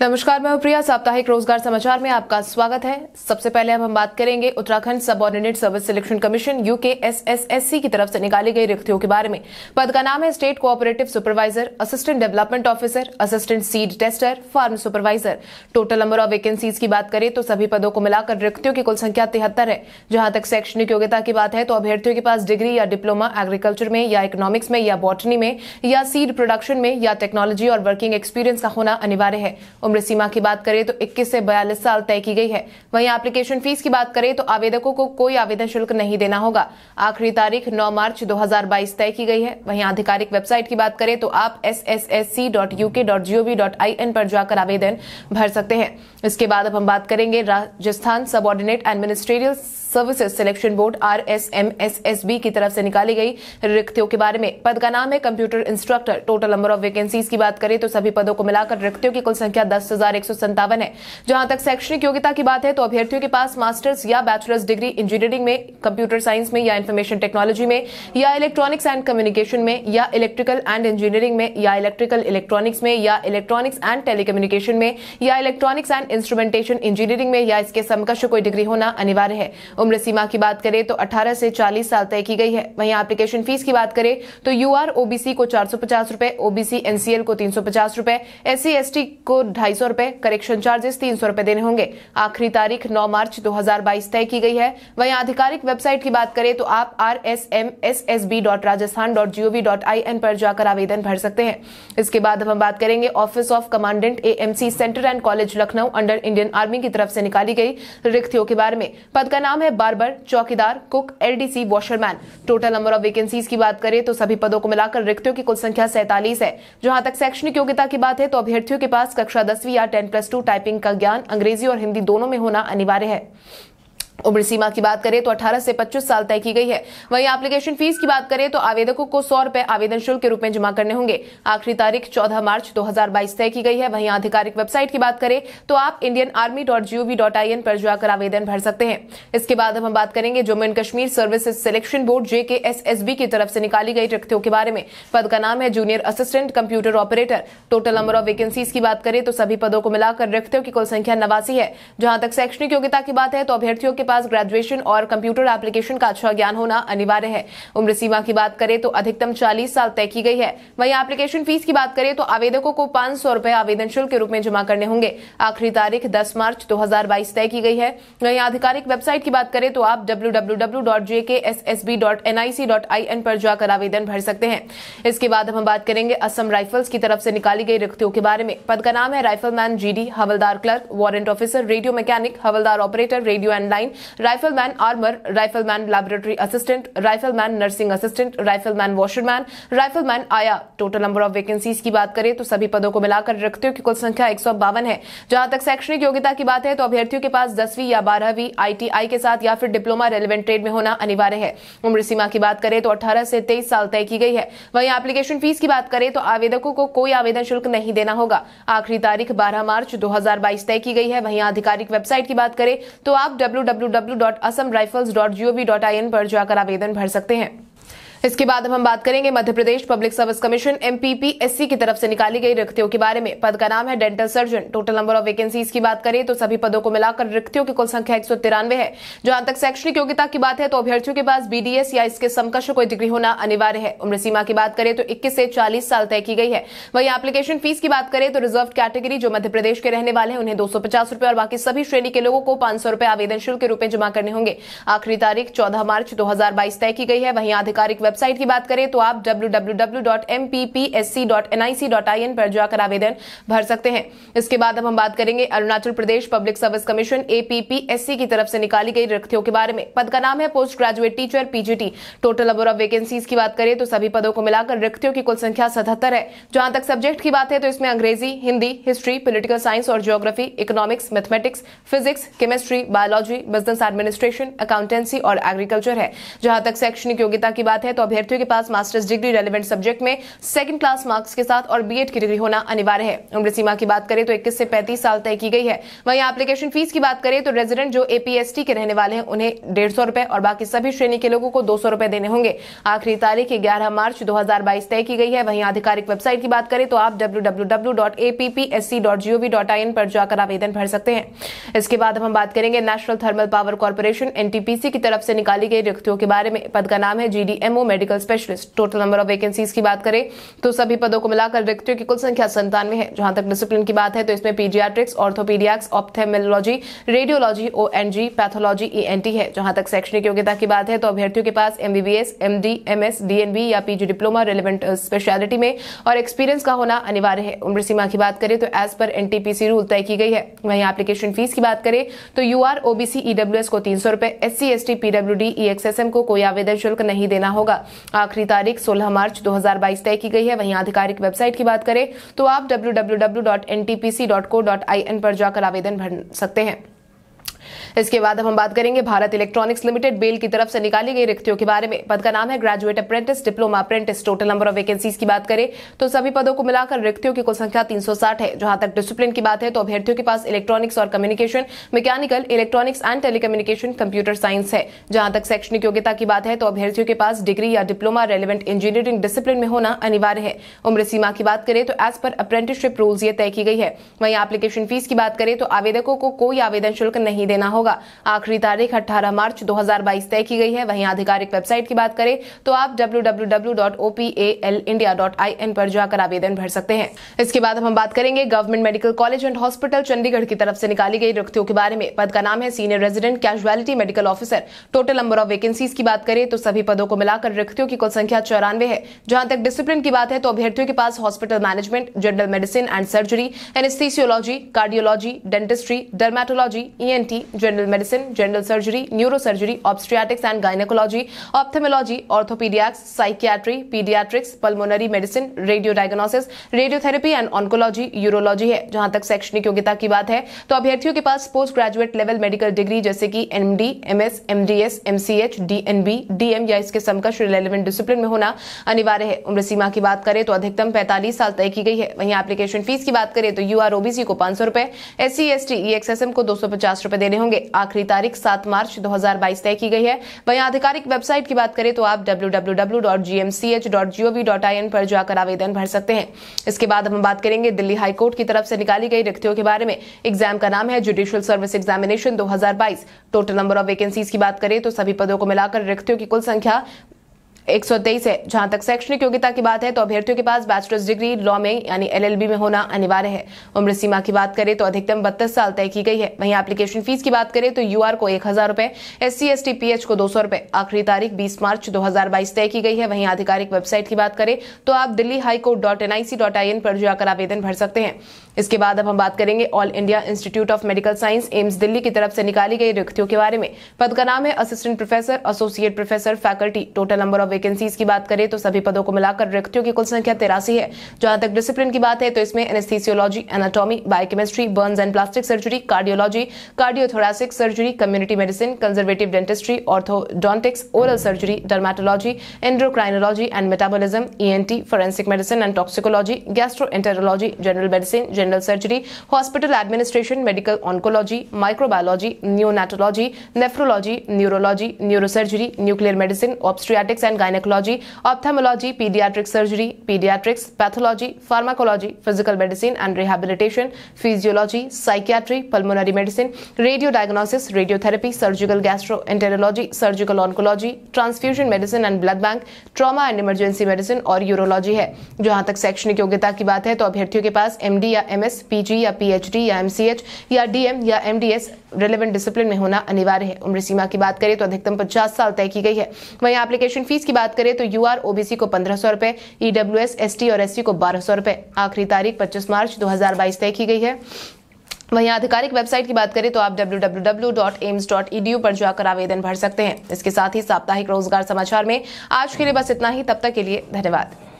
नमस्कार मैं प्रिया साप्ताहिक रोजगार समाचार में आपका स्वागत है सबसे पहले अब हम बात करेंगे Uttarakhand subordinate service selection commission UK SSSC की तरफ से निकाली गई रिक्तियों के बारे में पद का नाम है state cooperative supervisor assistant development officer assistant seed tester farm supervisor total number of vacancies की बात करें तो सभी पदों को मिलाकर रिक्तियों की कुल संख्या तिहत्तर है जहां तक शैक्षणिक योग्यता की बात है तो अभ्यर्थियों के पास डिग्री या डिप्लोमा एग्रीकल्चर में या इकोनॉमिक्स में या बॉटनी में या सीड प्रोडक्शन में या टेक्नोलॉजी और वर्किंग एक्सपीरियंस का होना अनिवार्य है उम्र सीमा की बात करें तो 21 से 42 साल तय की गई है वहीं एप्लीकेशन फीस की बात करें तो आवेदकों को कोई आवेदन शुल्क नहीं देना होगा आखिरी तारीख 9 मार्च 2022 तय की गई है वहीं आधिकारिक वेबसाइट की बात करें तो आप S S S C dot dot G O V dot I N पर जाकर आवेदन भर सकते हैं इसके बाद अब हम बात करेंगे Rajasthan subordinate administrative services selection board R S M S S B की तरफ से निकाली गई रिक्तियों के बारे में पद का नाम है computer instructor total number of vacancies की बात करें तो सभी पदों को मिलाकर रिक्तियों की कुल संख्या दस है जहां तक शैक्षणिक योग्यता की बात है तो अभ्यर्थियों के पास मास्टर्स या बैचलर्स डिग्री इंजीनियरिंग में कंप्यूटर साइंस में या इन्फॉर्मेशन टेक्नोलॉजी में या इलेक्ट्रॉनिक्स एंड कम्युनिकेशन में या इलेक्ट्रिकल एंड इंजीनियरिंग में या इलेक्ट्रिकल इलेक्ट्रॉनिक्स में या इलेक्ट्रॉनिक्स एंड टेलीकम्युनिकेशन में या इलेक्ट्रॉनिक्स एंड इंस्ट्रूमेंटेशन इंजीनियरिंग में या इसके समकक्ष कोई डिग्री होना अनिवार्य है उम्र सीमा की बात करें तो 18 से 40 साल तय की गई है वहीं एप्लीकेशन फीस की बात करें तो यू आर ओबीसी को चार सौ पचास रूपये ओबीसी एनसीएल को तीन सौ पचास रूपये एससी टी को ढाई सौ रूपये करेक्शन चार्जेस तीन सौ रूपये देने होंगे आखिरी तारीख नौ मार्च दो हजार बाईस तय की गई है वहीं आधिकारिक वेबसाइट की बात करें तो आप R S M S S B dot Rajasthan dot G O V dot I N पर जाकर आवेदन भर सकते हैं इसके बाद अब हम बात करेंगे office of commandant AMC centre and college Lucknow under Indian army की तरफ से निकाली गई रिक्तियों के बारे में पद का नाम है बार्बर चौकीदार cook LDC washerman total number of vacancies की बात करें तो सभी पदों को मिलाकर रिक्तियों की कुल संख्या सैंतालीस है जहां तक शैक्षणिक योग्यता की बात है तो अभ्यर्थियों के पास कक्षा दसवीं या टेन प्लस टू टाइपिंग का ज्ञान अंग्रेजी और हिंदी दोनों में होना अनिवार्य है उम्र सीमा की बात करें तो 18 से 25 साल तय की गई है वहीं एप्लीकेशन फीस की बात करें तो आवेदकों को सौ रूपए आवेदन शुल्क के रूप में जमा करने होंगे आखिरी तारीख 14 मार्च 2022 तय की गई है वहीं आधिकारिक वेबसाइट की बात करें तो आप Indian army dot G O V dot I N पर जाकर आवेदन भर सकते हैं इसके बाद अब हम बात करेंगे Jammu and Kashmir services selection board JK S S B की तरफ से निकाली गई रिक्तियों के बारे में पद का नाम है junior assistant computer operator total number of vacancies की बात करें तो सभी पदों को मिलाकर रिक्तियों की कुल संख्या नवासी है जहां तक शैक्षणिक योग्यता की बात है तो अभ्यर्थियों के पास पास ग्रेजुएशन और कंप्यूटर एप्लीकेशन का अच्छा ज्ञान होना अनिवार्य है उम्र सीमा की बात करें तो अधिकतम चालीस साल तय की गई है वहीं एप्लीकेशन फीस की बात करें तो आवेदकों को पांच सौ रुपए आवेदन शुल्क के रूप में जमा करने होंगे आखिरी तारीख दस मार्च दो तय की गई है वहीं आधिकारिक वेबसाइट की बात करें तो आप डब्ल्यू पर जाकर आवेदन भर सकते हैं इसके बाद हम बात करेंगे असम राइफल्स की तरफ से निकाली गई रिक्तियों के बारे में पद का नाम है rifleman GD havildar clerk warrant officer radio mechanic havildar operator radio and line rifleman armour rifleman laboratory assistant rifleman nursing assistant rifleman washerman rifleman aya total number of vacancies की बात करें तो सभी पदों को मिलाकर रिक्तियों की कुल संख्या एक है जहां तक शैक्षणिक योग्यता की बात है तो अभ्यर्थियों के पास दसवीं या बारहवीं आईटीआई के साथ या फिर डिप्लोमा रेलिवेंट ट्रेड में होना अनिवार्य है उम्र सीमा की बात करें तो अठारह से तेईस साल तय की गई है वहीं एप्लीकेशन फीस की बात करें तो आवेदकों को कोई आवेदन शुल्क नहीं देना होगा आखिरी तारीख बारह मार्च दो तय की गई है वहीं आधिकारिक वेबसाइट की बात करें तो आप डब्ल्यू www.asamrifles.gov.in पर जाकर आवेदन भर सकते हैं इसके बाद अब हम बात करेंगे Madhya Pradesh public service commission MPPSC की तरफ से निकाली गई रिक्तियों के बारे में पद का नाम है dental surgeon total number of vacancies की बात करें तो सभी पदों को मिलाकर रिक्तियों की कुल संख्या एक है जहां तक शैक्षणिक योग्यता की बात है तो अभ्यर्थियों के पास बीडीएस या इसके समकक्ष कोई डिग्री होना अनिवार्य है उम्र सीमा की बात करें तो इक्कीस से चालीस साल तय की गई है वहीं एप्लीकेशन फीस की बात करें तो रिजर्व कैटेगरी जो मध्य प्रदेश के रहने वाले हैं उन्हें दो और बाकी सभी श्रेणी के लोगों को पांच सौ आवेदन शुल्क के रूप में जमा करने होंगे आखिरी तारीख चौदह मार्च दो तय की गई है वहीं आधिकारिक वेब वेबसाइट की बात करें तो आप www.mppsc.nic.in पर जाकर आवेदन भर सकते हैं इसके बाद अब हम बात करेंगे Arunachal Pradesh public service commission APPSC की तरफ से निकाली गई रिक्तियों के बारे में पद का नाम है post graduate teacher PGT total number of vacancies की बात करें तो सभी पदों को मिलाकर रिक्तियों की कुल संख्या सतहत्तर है जहां तक सब्जेक्ट की बात है तो इसमें अंग्रेजी हिंदी हिस्ट्री पोलिटिकल साइंस और geography economics mathematics physics chemistry biology business administration accountancy और एग्रीकल्चर है जहां तक शैक्षणिक योग्यता की बात है तो अभ्यर्थियों के पास मास्टर्स डिग्री रेलिवेंट सब्जेक्ट में सेकंड क्लास मार्क्स के साथ और बीएड की डिग्री होना अनिवार्य है उम्र सीमा की बात करें तो इक्कीस से पैंतीस साल तय की गई है वहीं एप्लीकेशन फीस की बात करें तो रेजिडेंट जो एपीएसटी के रहने वाले हैं उन्हें डेढ़ सौ रुपए और बाकी सभी श्रेणी के लोगों को दो सौ रुपए देने होंगे आखिरी तारीख ग्यारह मार्च दो हजार बाईस तय की गई है वहीं आधिकारिक वेबसाइट की बात करें तो आप डब्ल्यू पर जाकर आवेदन भर सकते हैं इसके बाद हम बात करेंगे national thermal power corporation NTPC की तरफ से निकाली गई रिक्तियों के बारे में पद का नाम है GDMO medical specialist total number of vacancies की बात करें तो सभी पदों को मिलाकर रिक्तियों की कुल संख्या संतानवे है जहां तक डिसिप्लिन की बात है तो इसमें पीडियाट्रिक्स ऑर्थोपीडियाक्स ऑप्थेमोलॉजी रेडियोलॉजी ओ पैथोलॉजी ई है जहां तक शैक्षणिक योग्यता की बात है तो अभ्यर्थियों के पास एमबीबीएस एमडी एमएस डीएनबी या पीजी डिप्लोमा रेलिवेंट स्पेशलिटी में और एक्सपीरियंस का होना अनिवार्य है उम्र सीमा की बात करें तो एज पर एनटीपीसी रूल तय की गई है वहीं एप्लीकेशन फीस की बात करें तो यू आर ओबीसी ईडब्ल्यूएस को तीन सौ रूपये S C S T P W D E X S M को कोई आवेदन शुल्क नहीं देना होगा होगा आखिरी तारीख 16 मार्च 2022 तय की गई है वहीं आधिकारिक वेबसाइट की बात करें तो आप डब्ल्यू पर जाकर आवेदन भर सकते हैं इसके बाद अब हम बात करेंगे भारत इलेक्ट्रॉनिक्स लिमिटेड बेल की तरफ से निकाली गई रिक्तियों के बारे में पद का नाम है graduate apprentice diploma apprentice total number of vacancies की बात करें तो सभी पदों को मिलाकर रिक्तियों की कुल संख्या तीन है जहां तक डिसिप्लिन की बात है तो अभ्यर्थियों के पास इलेक्ट्रॉनिक्स और communication mechanical electronics and telecommunication computer science है जहां तक शैक्षणिक योग्यता की बात है तो अभ्यर्थियों के पास डिग्री या डिप्लोमा रेलिवेंट इंजीनियरिंग डिसिप्लिन में होना अनिवार्य है उम्र सीमा की बात करें तो एज पर अप्रेंटिसशिप रूल्स ये तय की गई है वहीं एप्लीकेशन फीस की बात करें तो आवेदकों को कोई आवेदन शुल्क नहीं देना होगा होगा आखिरी तारीख 18 मार्च 2022 तय की गई है वहीं आधिकारिक वेबसाइट की बात करें तो आप www.opalindia.in पर जाकर आवेदन भर सकते हैं इसके बाद हम बात करेंगे government medical college and hospital Chandigarh की तरफ से निकाली गई रिक्तियों के बारे में पद का नाम है senior resident casualty medical officer total number of vacancies की बात करें तो सभी पदों को मिलाकर रिक्तियों की कुल संख्या चौरानवे है जहां तक डिसिप्लिन की बात है तो अभ्यर्थियों के पास hospital management general medicine and surgery anaesthesiology cardiology dentistry dermatology ENT general general medicine general surgery neuro surgery obstetrics and gynaecology ophthalmology orthopaedics psychiatry paediatrics pulmonary medicine radio diagnosis radiotherapy and oncology urology है जहां तक शैक्षणिक योग्यता की बात है तो अभ्यर्थियों के पास post graduate level medical degree जैसे कि MD MS MDS MCH DNB DM या इसके समकक्ष रिलेवेंट डिसिप्लिन में होना अनिवार्य है उम्र सीमा की बात करें तो अधिकतम पैंतालीस साल तय की गई है वहीं एप्लीकेशन फीस की बात करें तो यूआरओबीसी ओबीसी को पांच सौ रुपए एससी एसटी ईएक्सएसएम को दो सौ पचास रुपए देने होंगे आखिरी तारीख सात मार्च 2022 तय की गई है वहीं आधिकारिक वेबसाइट की बात करें तो आप www.gmch.gov.in पर जाकर आवेदन भर सकते हैं इसके बाद हम बात करेंगे दिल्ली हाईकोर्ट की तरफ से निकाली गई रिक्तियों के बारे में एग्जाम का नाम है judicial service examination 2022 total number of vacancies की बात करें तो सभी पदों को मिलाकर रिक्तियों की कुल संख्या तेईस है जहां तक शैक्षणिक योग्यता की बात है तो अभ्यर्थियों के पास बैचलर्स डिग्री लॉ में यानी एलएलबी में होना अनिवार्य है उम्र सीमा की बात करें तो अधिकतम बत्तीस साल तय की गई है वहीं एप्लीकेशन फीस की बात करें तो यूआर को एक हजार रूपए SC S T P H को दो सौ रूपये आखिरी तारीख बीस मार्च दो हजार बाईस तय की गई है वहीं आधिकारिक वेबसाइट की बात करें तो आप Delhi high court dot NIC dot I N पर जाकर आवेदन भर सकते हैं इसके बाद अब हम बात करेंगे all India institute of medical science AIIMS Delhi की तरफ से निकाली गई रिक्तियों के बारे में पद का नाम है assistant professor associate professor faculty total number of vacancies की बात करें तो सभी पदों को मिलाकर रिक्तियों की कुल संख्या तिरासी है जहां तक डिसिप्लिन की बात है तो इसमें anaesthesiology anatomy biochemistry burns and plastic surgery cardiology cardiothoracic surgery community medicine conservative dentistry orthodontics oral surgery dermatology endocrinology and metabolism ENT forensic medicine and toxicology gastro enterology general medicine general surgery hospital administration medical oncology microbiology neonatology nephrology neurology neurosurgery nuclear medicine obstetrics and gynaecology ophthalmology paediatric surgery paediatrics pathology pharmacology physical medicine and rehabilitation physiology psychiatry pulmonary medicine radio diagnosis radiotherapy surgical gastro इंटेरोलॉजी surgical oncology transfusion medicine and blood bank trauma and emergency medicine और urology है जहां तक शैक्षणिक योग्यता की बात है तो अभ्यर्थियों के पास एमडी या एमएस पीजी या पीएचडी या एमसीएच या डीएम या एमडीएस रिलेवेंट डिसिप्लिन में होना अनिवार्य है उम्र सीमा की बात करें तो अधिकतम पचास साल तय की गई है वहीं एप्लीकेशन फीस की बात करें तो यू आर ओबीसी को पंद्रह सौ रुपए ईडब्ल्यू एस एस टी और एस सी को बारह सौ रुपए आखिरी तारीख पच्चीस मार्च दो हजार बाईस तय की गई है वहीं आधिकारिक वेबसाइट की बात करें तो आप www.aims.edu पर जाकर आवेदन भर सकते हैं इसके साथ ही साप्ताहिक रोजगार समाचार में आज के लिए बस इतना ही तब तक के लिए धन्यवाद